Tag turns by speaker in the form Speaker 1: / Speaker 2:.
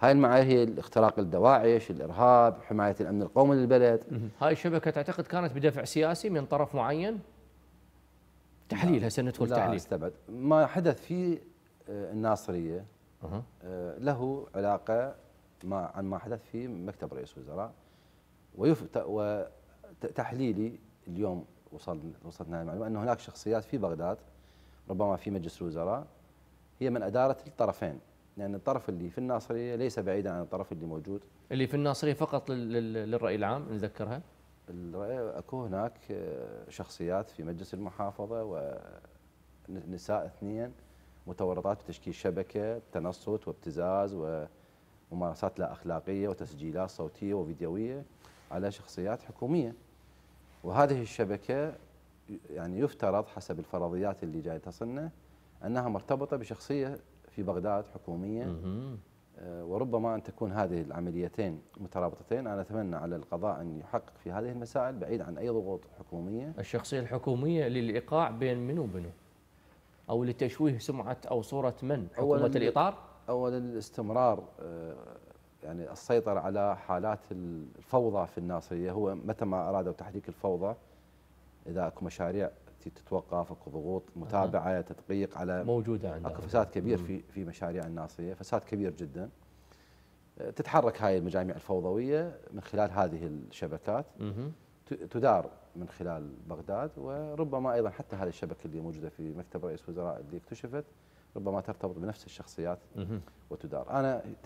Speaker 1: هاي المعايير هي الاختراق الدواعش الارهاب، حمايه الامن القومي للبلد.
Speaker 2: هاي الشبكه تعتقد كانت بدفع سياسي من طرف معين؟
Speaker 1: تحليل هسه ندخل تحليل لا استبعد ما حدث في آه، الناصريه آه، له علاقه ما عن ما حدث في مكتب رئيس الوزراء وتحليلي اليوم وصل وصلنا المعلومه ان هناك شخصيات في بغداد ربما في مجلس الوزراء هي من ادارت الطرفين لأن الطرف اللي في الناصرية ليس بعيدا عن الطرف اللي موجود
Speaker 2: اللي في الناصرية فقط للرأي العام نذكرها
Speaker 1: الرأي أكو هناك آه، شخصيات في مجلس المحافظة ونساء اثنين متورطات بتشكيل شبكة تنصت وابتزاز وممارسات لا أخلاقية وتسجيلات صوتية وفيديوية على شخصيات حكومية وهذه الشبكة يعني يفترض حسب الفرضيات اللي جاي تصلنا أنها مرتبطة بشخصية في بغداد حكومية آه، وربما أن تكون هذه العمليتين مترابطتين أنا أتمنى على القضاء أن يحقق في هذه المسائل بعيد عن أي ضغوط حكومية
Speaker 2: الشخصية الحكومية للإيقاع بين من ومنه أو لتشويه سمعة أو صورة من حكومة الإطار
Speaker 1: أولا الاستمرار آه، يعني السيطرة على حالات الفوضى في الناصرية هو متى ما أرادوا تحريك الفوضى إذا أكو مشاريع التي تتوقف اكو ضغوط متابعه أه. تدقيق على موجوده عندنا اكو فساد كبير في في مشاريع الناصيه فساد كبير جدا تتحرك هاي المجاميع الفوضويه من خلال هذه الشبكات مه. تدار من خلال بغداد وربما ايضا حتى هذه الشبكه اللي موجوده في مكتب رئيس وزراء اللي اكتشفت ربما ترتبط بنفس الشخصيات مه. وتدار انا